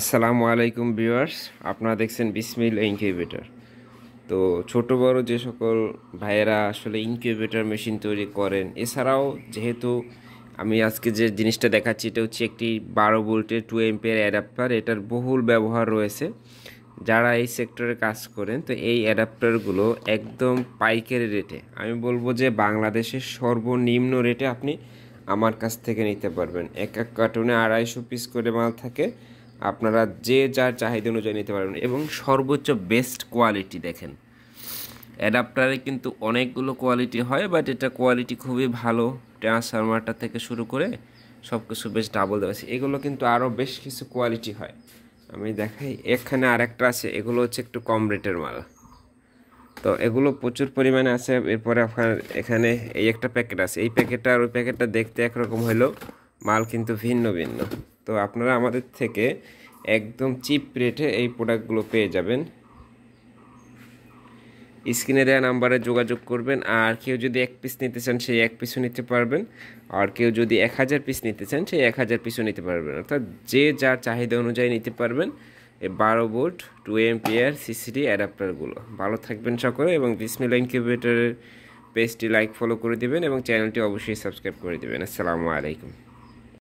আসসালামু আলাইকুম ভিউয়ার্স আপনারা দেখছেন বিসমিল ইনকিউবেটর তো ছোট বড় যে সকল ভাইয়েরা আসলে ইনকিউবেটর মেশিন তৈরি করেন এছাড়াও যেহেতু আমি আজকে যে জিনিসটা দেখাচ্ছি এটা হচ্ছে একটি বারো ভোল্টের টু এম্পের অ্যাডাপ্টার এটার বহুল ব্যবহার রয়েছে যারা এই সেক্টরে কাজ করেন তো এই অ্যাডাপ্টারগুলো একদম পাইকারি রেটে আমি বলবো যে বাংলাদেশের সর্বনিম্ন রেটে আপনি আমার কাছ থেকে নিতে পারবেন এক এক কার্টুনে আড়াইশো পিস করে মাল থাকে আপনারা যে যার চাহিদা অনুযায়ী নিতে পারবেন এবং সর্বোচ্চ বেস্ট কোয়ালিটি দেখেন অ্যাডাপ্টারে কিন্তু অনেকগুলো কোয়ালিটি হয় বাট এটা কোয়ালিটি খুবই ভালো ট্রান্সফার্মারটা থেকে শুরু করে সব কিছু বেশ ডাবল দেওয়া আছে এগুলো কিন্তু আরও বেশ কিছু কোয়ালিটি হয় আমি দেখাই এখানে আর একটা আছে এগুলো হচ্ছে একটু কম রেটের মাল তো এগুলো প্রচুর পরিমাণে আছে এরপরে আপনার এখানে এই একটা প্যাকেট আছে এই প্যাকেটটা আর ওই প্যাকেটটা দেখতে একরকম হলেও মাল কিন্তু ভিন্ন ভিন্ন তো আপনারা আমাদের থেকে একদম চিপ রেটে এই প্রোডাক্টগুলো পেয়ে যাবেন স্ক্রিনে দেওয়া নাম্বারে যোগাযোগ করবেন আর কেউ যদি এক পিস নিতে চান সেই এক পিসও নিতে পারবেন আর কেউ যদি এক হাজার পিস নিতে চান সেই এক হাজার পিসও নিতে পারবেন অর্থাৎ যে যার চাহিদা অনুযায়ী নিতে পারবেন এই বারো board to M R CCD অ্যাডাপ্টারগুলো ভালো থাকবেন সকলে এবং বিসমিল ইনকিউবেটারের পেজটি লাইক ফলো করে দিবেন এবং চ্যানেলটি অবশ্যই সাবস্ক্রাইব করে দিবেন আসসালামু আলাইকুম